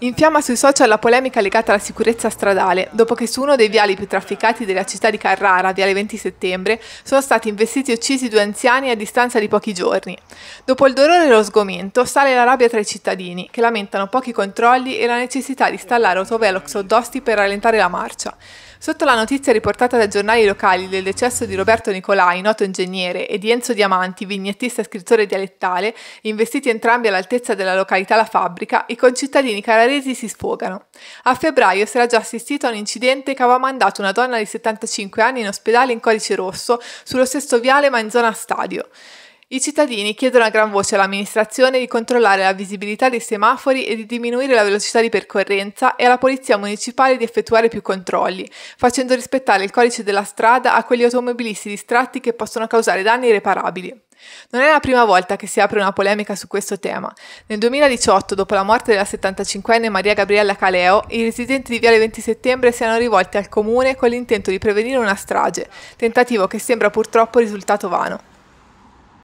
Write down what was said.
Infiamma sui social la polemica legata alla sicurezza stradale, dopo che su uno dei viali più trafficati della città di Carrara, viale 20 settembre, sono stati investiti e uccisi due anziani a distanza di pochi giorni. Dopo il dolore e lo sgomento, sale la rabbia tra i cittadini, che lamentano pochi controlli e la necessità di installare autovelox o dosti per rallentare la marcia. Sotto la notizia riportata dai giornali locali del decesso di Roberto Nicolai, noto ingegnere, e di Enzo Diamanti, vignettista e scrittore dialettale, investiti entrambi all'altezza della località La Fabbrica, i concittadini cararesi si sfogano. A febbraio si era già assistito a un incidente che aveva mandato una donna di 75 anni in ospedale in codice rosso, sullo stesso viale ma in zona stadio. I cittadini chiedono a gran voce all'amministrazione di controllare la visibilità dei semafori e di diminuire la velocità di percorrenza e alla polizia municipale di effettuare più controlli, facendo rispettare il codice della strada a quegli automobilisti distratti che possono causare danni irreparabili. Non è la prima volta che si apre una polemica su questo tema. Nel 2018, dopo la morte della 75enne Maria Gabriella Caleo, i residenti di Viale 20 Settembre si erano rivolti al comune con l'intento di prevenire una strage, tentativo che sembra purtroppo risultato vano.